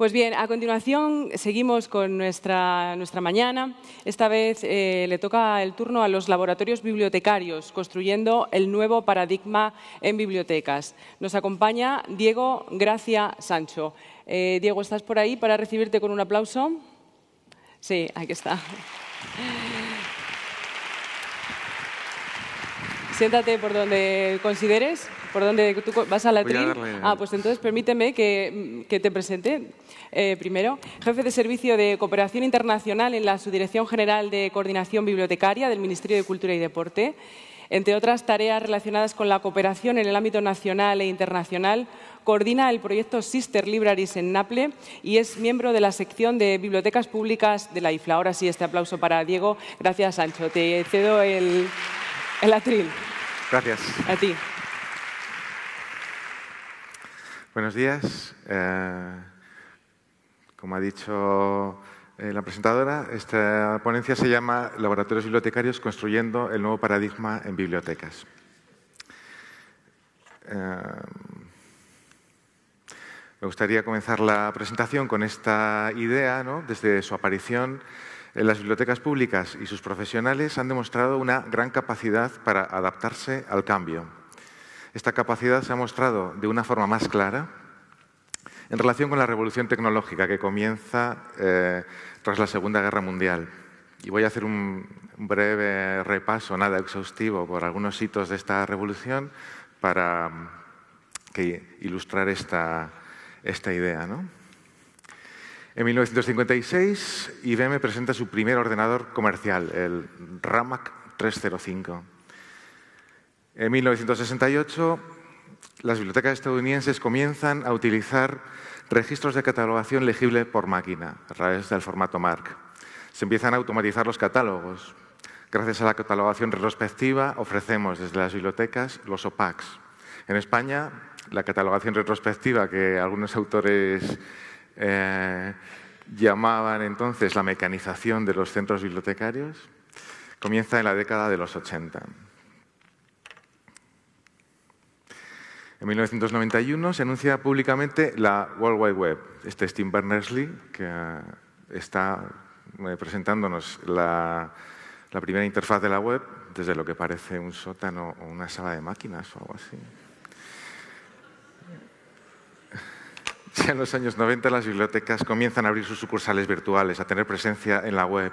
Pues bien, a continuación seguimos con nuestra, mañana. Esta vez eh, le toca el turno a los laboratorios bibliotecarios, construyendo el nuevo paradigma en bibliotecas. Nos acompaña Diego Gracia Sancho. Eh, Diego, ¿estás por ahí para recibirte con un aplauso? Sí, aquí está. Siéntate por donde consideres por dónde? tú vas a la ah, pues entonces permíteme que, te presente eh, primero. Jefe de Servicio de Cooperación Internacional en la Subdirección General de Coordinación Bibliotecaria del Ministerio de Cultura y Deporte. Entre otras tareas relacionadas con la cooperación en el ámbito nacional e internacional, coordina el proyecto Sister Libraries en Naples y es miembro de la sección de bibliotecas públicas de la IFLA. Ahora sí, este aplauso para Diego. Gracias, Sancho. Te cedo el, el atril. Gracias. A ti. Buenos días. Eh, como ha dicho eh, la presentadora, esta ponencia se llama Laboratorios Bibliotecarios Construyendo el Nuevo Paradigma en Bibliotecas. Eh, me gustaría comenzar la presentación con esta idea. Desde su aparición, en las bibliotecas públicas y sus profesionales han demostrado una gran capacidad para adaptarse al cambio esta capacidad se ha mostrado de una forma más clara en relación con la revolución tecnológica que comienza eh, tras la Segunda Guerra Mundial. Y voy a hacer un breve repaso, nada exhaustivo, por algunos hitos de esta revolución para mm, ilustrar esta, idea. En 1956, IBM presenta su primer ordenador comercial, el RAMAC 305 en 1968, las bibliotecas estadounidenses comienzan a utilizar registros de catalogación legible por máquina, a través del formato MARC. Se empiezan a automatizar los catálogos. Gracias a la catalogación retrospectiva, ofrecemos desde las bibliotecas los OPACs. En España, la catalogación retrospectiva que algunos autores eh, llamaban entonces la mecanización de los centros bibliotecarios, comienza en la década de los 80. En 1991 se anuncia públicamente la World Wide Web. Este es Tim Berners-Lee, que eh, está eh, presentándonos la, la primera interfaz de la web desde lo que parece un sótano o una sala de máquinas o algo así. Ya en los años 90 las bibliotecas comienzan a abrir sus sucursales virtuales, a tener presencia en la web.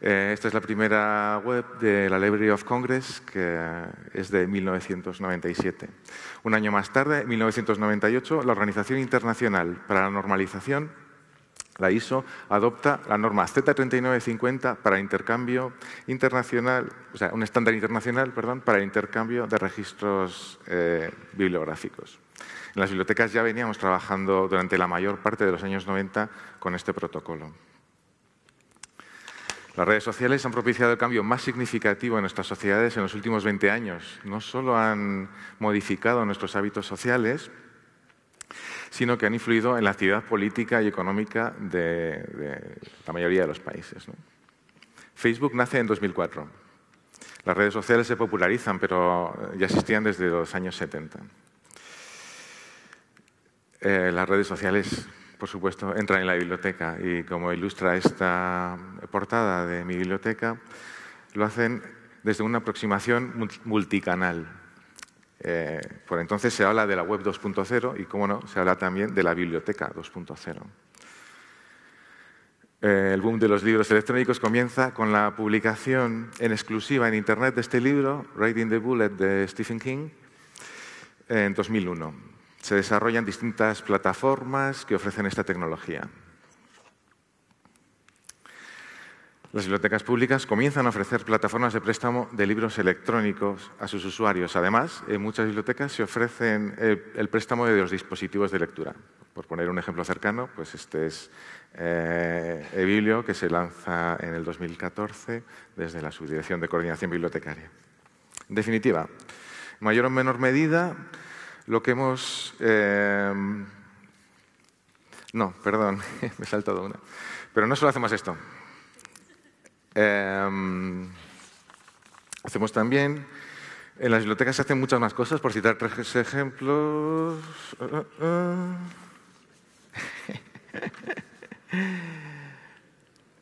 Eh, esta es la primera web de la Library of Congress, que es de 1997. Un año más tarde, en 1998, la Organización Internacional para la Normalización, la ISO, adopta la norma Z3950 para intercambio internacional, o sea, un estándar internacional, perdón, para el intercambio de registros eh, bibliográficos. En las bibliotecas ya veníamos trabajando durante la mayor parte de los años 90 con este protocolo. Las redes sociales han propiciado el cambio más significativo en nuestras sociedades en los últimos 20 años. No solo han modificado nuestros hábitos sociales, sino que han influido en la actividad política y económica de, la mayoría de los países. Facebook nace en 2004. Las redes sociales se popularizan, pero ya existían desde los años 70. Eh, las redes sociales por supuesto, entran en la biblioteca y como ilustra esta portada de mi biblioteca, lo hacen desde una aproximación multicanal. Eh, por entonces se habla de la web 2.0 y, cómo no, se habla también de la biblioteca 2.0. Eh, el boom de los libros electrónicos comienza con la publicación en exclusiva en Internet de este libro, Writing the Bullet, de Stephen King, en 2001 se desarrollan distintas plataformas que ofrecen esta tecnología. Las bibliotecas públicas comienzan a ofrecer plataformas de préstamo de libros electrónicos a sus usuarios. Además, en muchas bibliotecas se ofrecen eh, el préstamo de los dispositivos de lectura. Por poner un ejemplo cercano, pues este es eh, que se lanza en el 2014 desde la Subdirección de Coordinación Bibliotecaria. En definitiva, mayor o menor medida, lo que hemos... Em, no, perdón, me he saltado una. Pero no solo hacemos esto. Em, hacemos también... En las bibliotecas se hacen muchas más cosas, por citar tres ejemplos.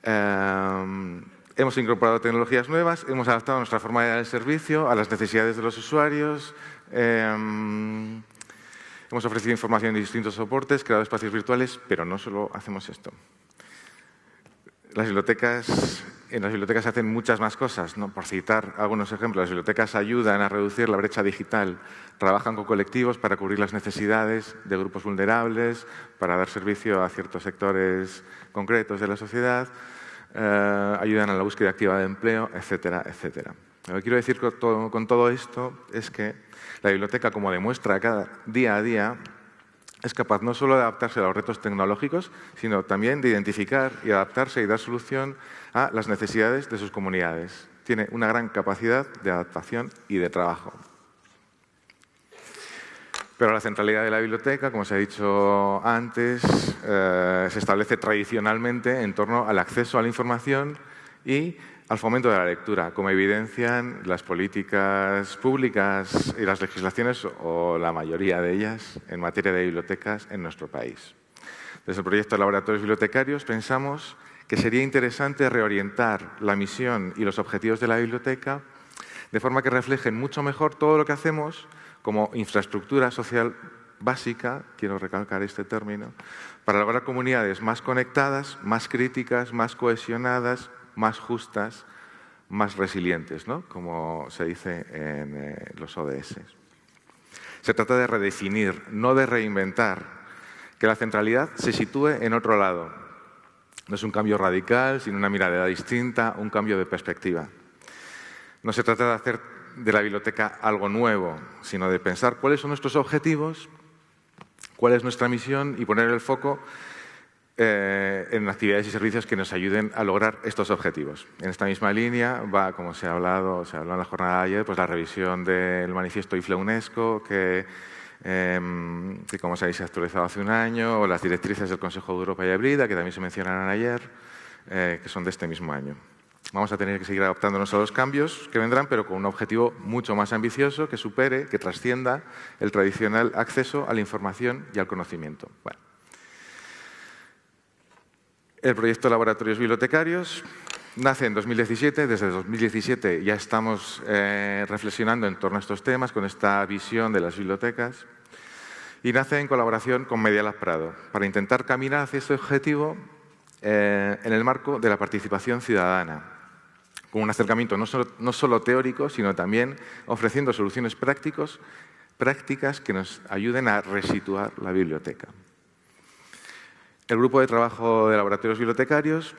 Em, hemos incorporado tecnologías nuevas, hemos adaptado nuestra forma de dar el servicio a las necesidades de los usuarios, Em, hemos ofrecido información en distintos soportes, creado espacios virtuales, pero no solo hacemos esto. Las bibliotecas, en las bibliotecas hacen muchas más cosas. ¿no? Por citar algunos ejemplos, las bibliotecas ayudan a reducir la brecha digital, trabajan con colectivos para cubrir las necesidades de grupos vulnerables, para dar servicio a ciertos sectores concretos de la sociedad, eh, ayudan a la búsqueda activa de empleo, etcétera, etcétera. Lo que quiero decir con todo, esto es que la biblioteca, como demuestra cada día a día, es capaz no solo de adaptarse a los retos tecnológicos, sino también de identificar y adaptarse y dar solución a las necesidades de sus comunidades. Tiene una gran capacidad de adaptación y de trabajo. Pero la centralidad de la biblioteca, como se ha dicho antes, eh, se establece tradicionalmente en torno al acceso a la información y al fomento de la lectura, como evidencian las políticas públicas y las legislaciones, o la mayoría de ellas, en materia de bibliotecas en nuestro país. Desde el proyecto de Laboratorios Bibliotecarios pensamos que sería interesante reorientar la misión y los objetivos de la biblioteca de forma que reflejen mucho mejor todo lo que hacemos como infraestructura social básica, quiero recalcar este término, para lograr comunidades más conectadas, más críticas, más cohesionadas, más justas, más resilientes, ¿no? como se dice en eh, los ODS. Se trata de redefinir, no de reinventar, que la centralidad se sitúe en otro lado. No es un cambio radical, sino una mirada distinta, un cambio de perspectiva. No se trata de hacer de la biblioteca algo nuevo, sino de pensar cuáles son nuestros objetivos, cuál es nuestra misión y poner el foco eh, en actividades y servicios que nos ayuden a lograr estos objetivos. En esta misma línea va, como se ha hablado, se habló en la jornada de ayer, pues la revisión del manifiesto IFLE UNESCO, que, em, como sabéis se ha actualizado hace un año, o las directrices del Consejo de Europa y Abrida, que también se mencionaron ayer, eh, que son de este mismo año. Vamos a tener que seguir adaptándonos a los cambios que vendrán, pero con un objetivo mucho más ambicioso que supere, que trascienda el tradicional acceso a la información y al conocimiento. El proyecto Laboratorios Bibliotecarios nace en 2017. Desde 2017 ya estamos eh, reflexionando en torno a estos temas con esta visión de las bibliotecas y nace en colaboración con Media Prado para intentar caminar hacia ese objetivo eh, en el marco de la participación ciudadana con un acercamiento no solo, teórico, sino también ofreciendo soluciones prácticas que nos ayuden a resituar la biblioteca. El grupo de trabajo de laboratorios bibliotecarios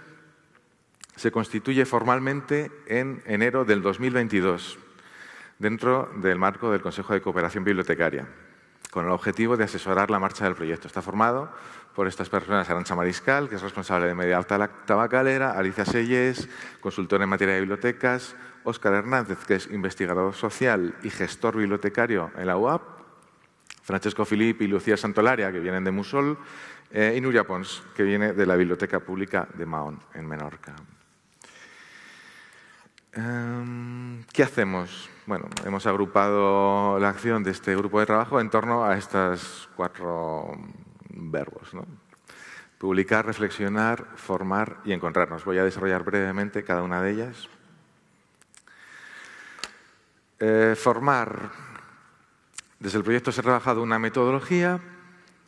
se constituye formalmente en enero del 2022, dentro del marco del Consejo de Cooperación Bibliotecaria, con el objetivo de asesorar la marcha del proyecto. Está formado por estas personas, Arancha Mariscal, que es responsable de Media Alta Tabacalera, Alicia Selles, consultora en materia de bibliotecas, Óscar Hernández, que es investigador social y gestor bibliotecario en la UAP, Francesco Filippi y Lucía Santolaria, que vienen de Musol, eh, y Pons, que viene de la Biblioteca Pública de Mahón, en Menorca. Em, ¿Qué hacemos? Bueno, hemos agrupado la acción de este grupo de trabajo en torno a estos cuatro verbos. ¿no? Publicar, reflexionar, formar y encontrarnos. Voy a desarrollar brevemente cada una de ellas. Eh, formar. Desde el proyecto se ha trabajado una metodología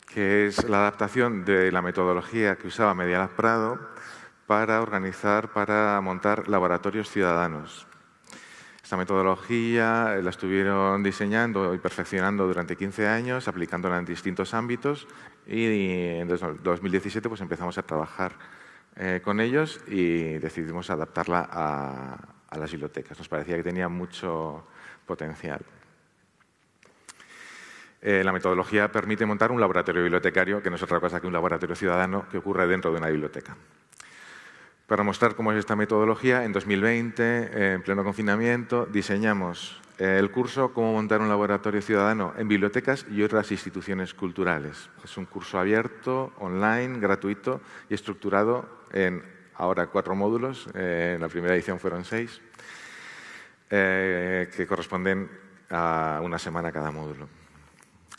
que es la adaptación de la metodología que usaba Medialab Prado para organizar, para montar laboratorios ciudadanos. Esta metodología eh, la estuvieron diseñando y perfeccionando durante 15 años, aplicándola en distintos ámbitos y en 2017 pues empezamos a trabajar eh, con ellos y decidimos adaptarla a las bibliotecas. Nos parecía que tenía mucho potencial. Eh, la metodología permite montar un laboratorio bibliotecario, que no es otra cosa que un laboratorio ciudadano que ocurre dentro de una biblioteca. Para mostrar cómo es esta metodología, en 2020, eh, en pleno confinamiento, diseñamos eh, el curso Cómo montar un laboratorio ciudadano en bibliotecas y otras instituciones culturales. Es un curso abierto, online, gratuito y estructurado en ahora cuatro módulos. en la primera edición fueron seis, que corresponden a una semana cada módulo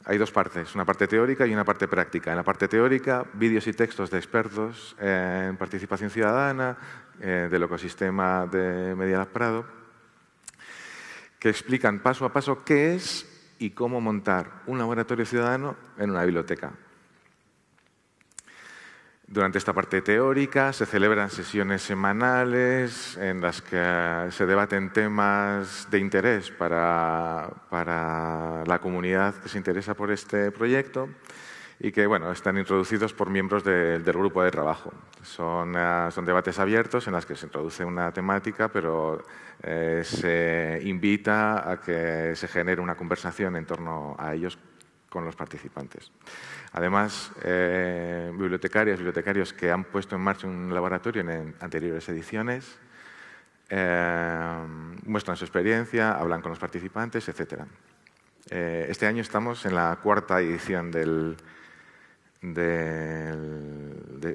hay dos partes, una parte teórica y una parte práctica. En la parte teórica, vídeos y textos de expertos en participación ciudadana eh, del ecosistema de Medialab Prado, que explican paso a paso qué es y cómo montar un laboratorio ciudadano en una biblioteca. Durante esta parte teórica se celebran sesiones semanales en las que eh, se debaten temas de interés para, la comunidad que se interesa por este proyecto y que están introducidos por miembros del grupo de trabajo. Son, eh, debates abiertos en los que se introduce una temática, pero eh, se invita a que se genere una conversación en torno a ellos con los participantes. Además, eh, y bibliotecarios que han puesto en marcha un laboratorio en anteriores ediciones, eh, muestran su experiencia, hablan con los participantes, etc. Eh, este año estamos en la cuarta edición de,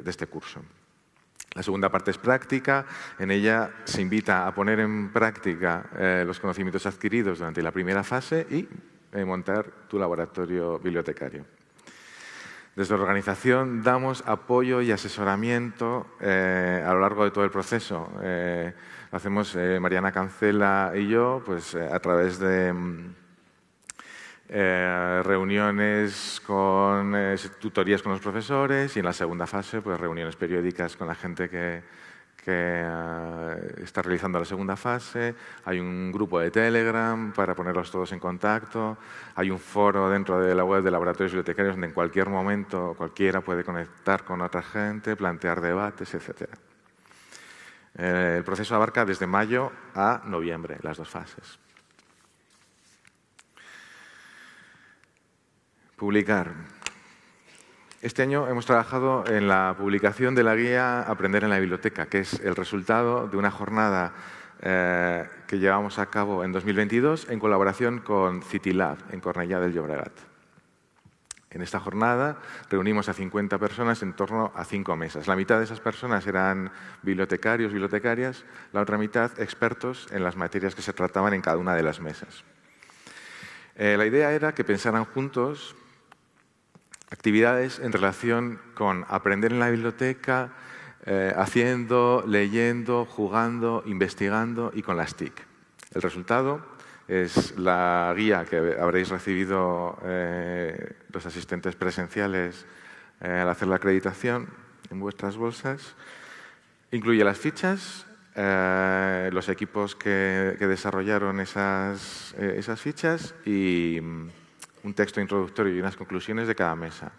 este curso. La segunda parte es práctica. En ella se invita a poner en práctica eh, los conocimientos adquiridos durante la primera fase y montar tu laboratorio bibliotecario. Desde la organización damos apoyo y asesoramiento eh, a lo largo de todo el proceso. Eh, lo hacemos eh, Mariana Cancela y yo pues, a través de mm, reuniones con tutorías con los profesores y en la segunda fase pues, reuniones periódicas con la gente que, que eh, está realizando la segunda fase, hay un grupo de Telegram para ponerlos todos en contacto, hay un foro dentro de la web de laboratorios bibliotecarios donde en cualquier momento cualquiera puede conectar con otra gente, plantear debates, etc. Eh, el proceso abarca desde mayo a noviembre, las dos fases. Publicar. Este año hemos trabajado en la publicación de la guía Aprender en la Biblioteca, que es el resultado de una jornada eh, que llevamos a cabo en 2022 en colaboración con CityLab en Cornellá del Llobregat. En esta jornada reunimos a 50 personas en torno a cinco mesas. La mitad de esas personas eran bibliotecarios, bibliotecarias, la otra mitad expertos en las materias que se trataban en cada una de las mesas. Eh, la idea era que pensaran juntos actividades en relación con aprender en la biblioteca, eh, haciendo, leyendo, jugando, investigando y con las TIC. El resultado es la guía que habréis recibido eh, los asistentes presenciales eh, al hacer la acreditación en vuestras bolsas. Incluye las fichas, los equipos que, desarrollaron esas fichas y mm, un texto introductorio y unas conclusiones de cada mesa.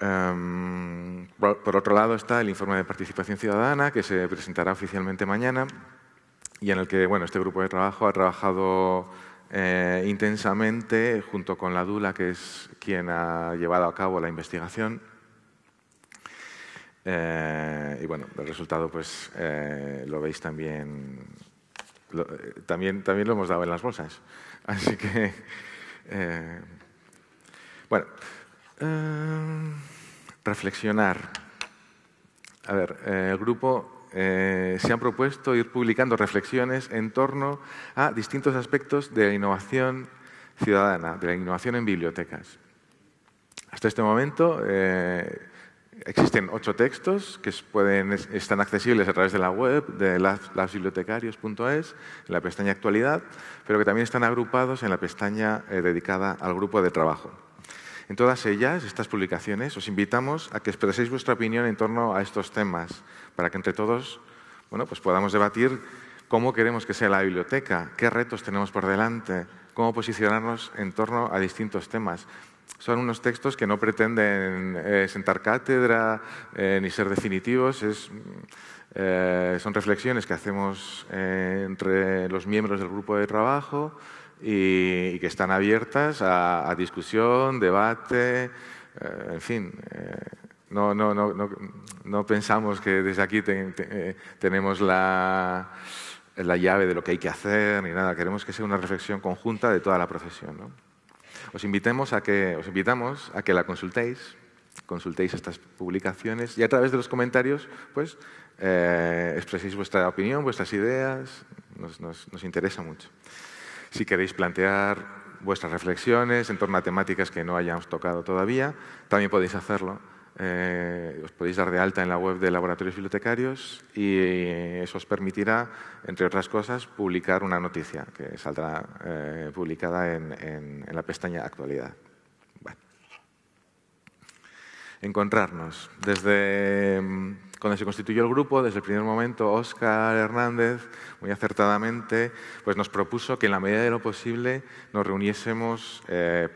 Em, por otro lado está el informe de participación ciudadana que se presentará oficialmente mañana y en el que bueno, este grupo de trabajo ha trabajado eh, intensamente junto con la DULA, que es quien ha llevado a cabo la investigación. Eh, y bueno, el resultado pues eh, lo veis también, también, también lo hemos dado en las bolsas. Así que eh, bueno, eh, reflexionar. A ver, eh, el grupo se ha propuesto ir publicando reflexiones en torno a distintos aspectos de la innovación ciudadana, de la innovación en bibliotecas. Hasta este momento Existen ocho textos que pueden, están accesibles a través de la web de labsbibliotecarios.es, en la pestaña Actualidad, pero que también están agrupados en la pestaña eh, dedicada al grupo de trabajo. En todas ellas, estas publicaciones, os invitamos a que expreséis vuestra opinión en torno a estos temas, para que entre todos pues podamos debatir cómo queremos que sea la biblioteca, qué retos tenemos por delante, cómo posicionarnos en torno a distintos temas. Son unos textos que no pretenden eh, sentar cátedra eh, ni ser definitivos, eh, son reflexiones que hacemos entre los miembros del grupo de trabajo y, que están abiertas a, discusión, debate, en fin. No, pensamos que desde aquí tenemos la, la, llave de lo que hay que hacer ni nada. Queremos que sea una reflexión conjunta de toda la profesión. Os, invitemos a que, os invitamos a que la consultéis, consultéis estas publicaciones y a través de los comentarios, pues, eh, expreséis vuestra opinión, vuestras ideas, nos, nos interesa mucho. Si queréis plantear vuestras reflexiones en torno a temáticas que no hayamos tocado todavía, también podéis hacerlo eh, os podéis dar de alta en la web de laboratorios bibliotecarios y eh, eso os permitirá, entre otras cosas, publicar una noticia que saldrá eh, publicada en, la pestaña Actualidad. Encontrarnos. Desde mm, cuando se constituyó el grupo, desde el primer momento, Óscar Hernández, muy acertadamente, pues nos propuso que en la medida de lo posible nos reuniésemos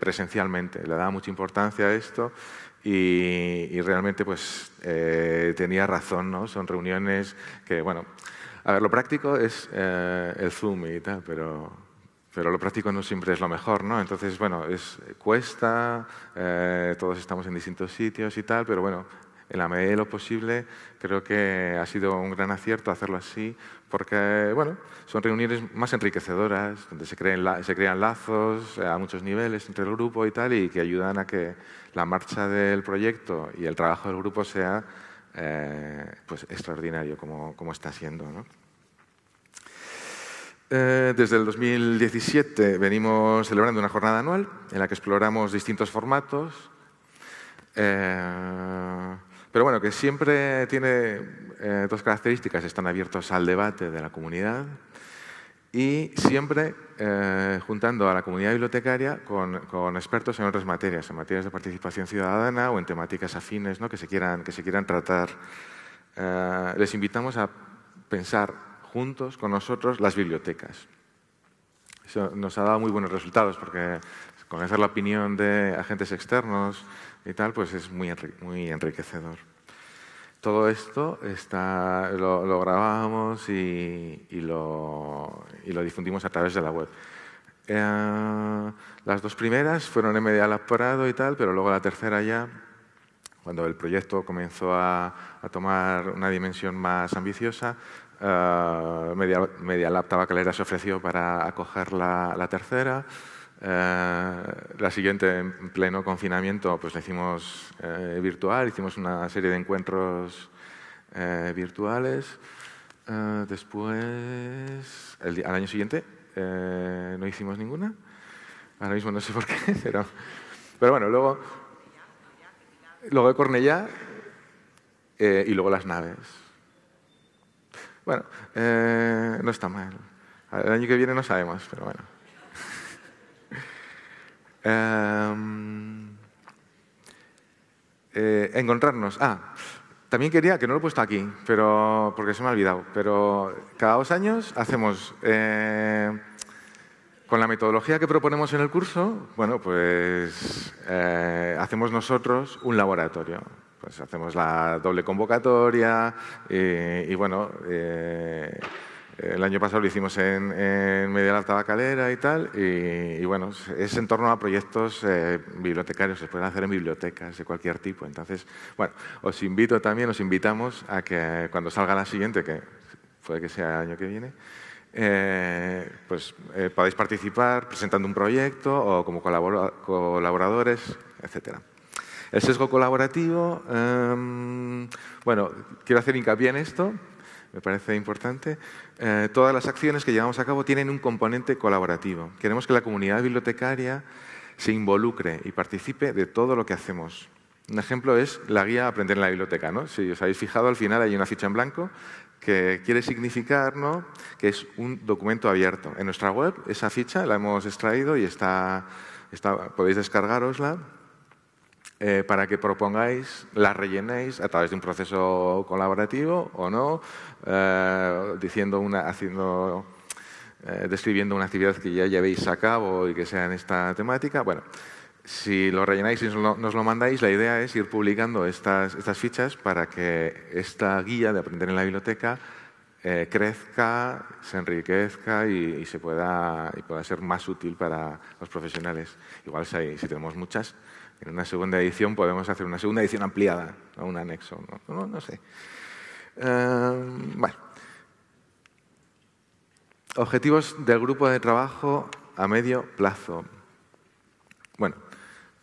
presencialmente. Le daba mucha importancia a esto y, realmente pues eh, tenía razón, ¿no? Son reuniones que, bueno, a ver, lo práctico es eh, el Zoom y tal, pero, pero lo práctico no siempre es lo mejor, ¿no? Entonces, bueno, es, cuesta, eh, todos estamos en distintos sitios y tal, pero bueno, en la medida de lo posible, creo que ha sido un gran acierto hacerlo así, porque bueno, son reuniones más enriquecedoras, donde se, se crean lazos a muchos niveles entre el grupo y tal, y que ayudan a que la marcha del proyecto y el trabajo del grupo sea eh, pues, extraordinario, como, está siendo. Eh, desde el 2017 venimos celebrando una jornada anual en la que exploramos distintos formatos. Eh, pero bueno, que siempre tiene eh, dos características. Están abiertos al debate de la comunidad y siempre eh, juntando a la comunidad bibliotecaria con, expertos en otras materias, en materias de participación ciudadana o en temáticas afines que, se quieran, que se quieran tratar. Eh, les invitamos a pensar juntos con nosotros las bibliotecas. Eso nos ha dado muy buenos resultados porque conocer la opinión de agentes externos y tal, pues es muy, enriquecedor. Todo esto lo, grabamos y, lo, difundimos a través de la web. Eh, las dos primeras fueron en Lab y tal, pero luego la tercera ya, cuando el proyecto comenzó a, tomar una dimensión más ambiciosa, eh, Media, Lab Tabacalera se ofreció para acoger la tercera. Eh, la siguiente, en pleno confinamiento, pues la hicimos eh, virtual, hicimos una serie de encuentros eh, virtuales. después, al año siguiente, no hicimos ninguna. Ahora mismo no sé por qué, pero, pero bueno, luego, luego de Cornellá y luego las naves. Bueno, no está mal. El año que viene no sabemos, pero bueno. Em, eh, encontrarnos. Ah, también quería, que no lo he puesto aquí, pero, porque se me ha olvidado, pero cada dos años hacemos, eh, con la metodología que proponemos en el curso, bueno, pues eh, hacemos nosotros un laboratorio. Pues hacemos la doble convocatoria y bueno, el año pasado lo hicimos en, en Media Alta Bacalera y tal, y, bueno, es en torno a proyectos eh, bibliotecarios, se pueden hacer en bibliotecas de cualquier tipo. Entonces, bueno, os invito también, os invitamos a que cuando salga la siguiente, que puede que sea el año que viene, eh, pues eh, podáis participar presentando un proyecto o como colaboradores, etcétera. El sesgo colaborativo, em, bueno, quiero hacer hincapié en esto me parece importante, eh, todas las acciones que llevamos a cabo tienen un componente colaborativo. Queremos que la comunidad bibliotecaria se involucre y participe de todo lo que hacemos. Un ejemplo es la guía Aprender en la biblioteca. ¿no? Si os habéis fijado, al final hay una ficha en blanco que quiere significar que es un documento abierto. En nuestra web esa ficha la hemos extraído y está, está podéis descargarosla eh, para que propongáis, la rellenéis a través de un proceso colaborativo o no, eh, diciendo haciendo, eh, describiendo una actividad que ya llevéis a cabo y que sea en esta temática. Bueno, si lo rellenáis y nos lo mandáis, la idea es ir publicando estas fichas para que esta guía de aprender en la biblioteca eh, crezca, se enriquezca y, se pueda, y pueda ser más útil para los profesionales. Igual si, tenemos muchas, en una segunda edición podemos hacer una segunda edición ampliada, ¿no? un anexo, no, sé. Eh, Objetivos del grupo de trabajo a medio plazo. Bueno,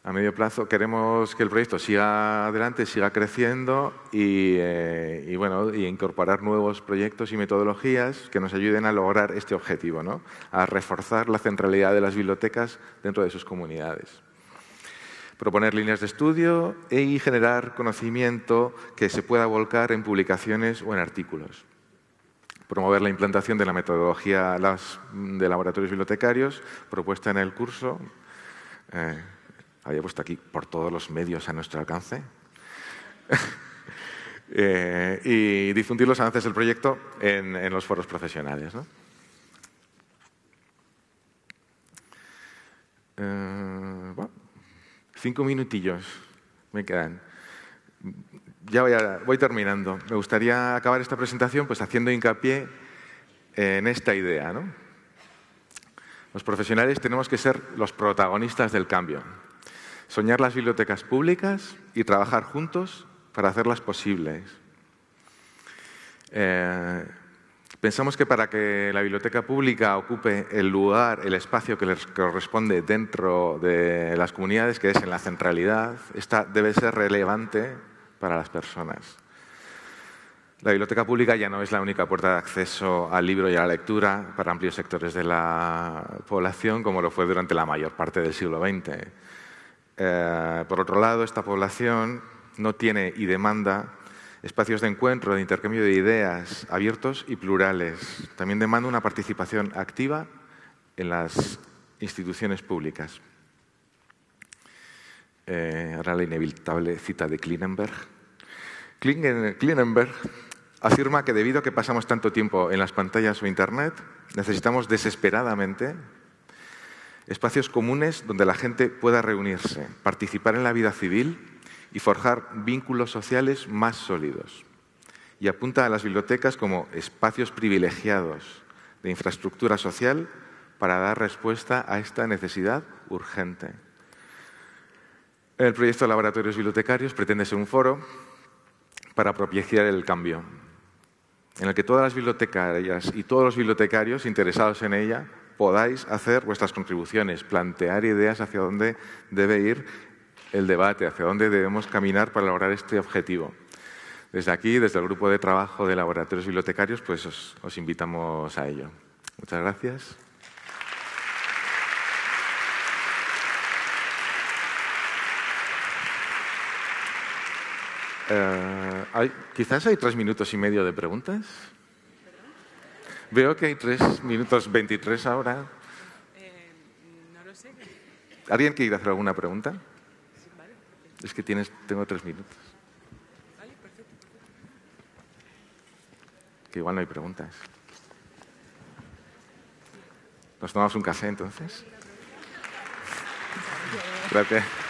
a medio plazo queremos que el proyecto siga adelante, siga creciendo y, eh, bueno, incorporar nuevos proyectos y metodologías que nos ayuden a lograr este objetivo, a reforzar la centralidad de las bibliotecas dentro de sus comunidades. Proponer líneas de estudio y generar conocimiento que se pueda volcar en publicaciones o en artículos promover la implantación de la metodología de laboratorios bibliotecarios propuesta en el curso, eh, había puesto aquí por todos los medios a nuestro alcance, eh, y difundir los avances del proyecto en, los foros profesionales. Eh, cinco minutillos me quedan. Ya voy, voy terminando. Me gustaría acabar esta presentación pues, haciendo hincapié en esta idea. Los profesionales tenemos que ser los protagonistas del cambio soñar las bibliotecas públicas y trabajar juntos para hacerlas posibles. Eh, pensamos que para que la biblioteca pública ocupe el lugar, el espacio que les corresponde dentro de las comunidades, que es en la centralidad, esta debe ser relevante para las personas. La biblioteca pública ya no es la única puerta de acceso al libro y a la lectura para amplios sectores de la población, como lo fue durante la mayor parte del siglo XX. Eh, por otro lado, esta población no tiene y demanda espacios de encuentro, de intercambio de ideas abiertos y plurales. También demanda una participación activa en las instituciones públicas. Eh, ahora la inevitable cita de Klinenberg. Klinenberg afirma que debido a que pasamos tanto tiempo en las pantallas o Internet, necesitamos desesperadamente Espacios comunes donde la gente pueda reunirse, participar en la vida civil y forjar vínculos sociales más sólidos. Y apunta a las bibliotecas como espacios privilegiados de infraestructura social para dar respuesta a esta necesidad urgente. El proyecto Laboratorios Bibliotecarios pretende ser un foro para propiciar el cambio, en el que todas las bibliotecarias y todos los bibliotecarios interesados en ella podáis hacer vuestras contribuciones, plantear ideas hacia dónde debe ir el debate, hacia dónde debemos caminar para lograr este objetivo. Desde aquí, desde el grupo de trabajo de laboratorios bibliotecarios, pues os, invitamos a ello. Muchas gracias. Eh, quizás hay tres minutos y medio de preguntas. Veo que hay tres minutos 23 ahora. Eh, ¿Alguien quiere hacer alguna pregunta? es que tienes, tengo tres minutos. Que igual no hay preguntas. ¿Nos tomamos un café entonces? Gracias.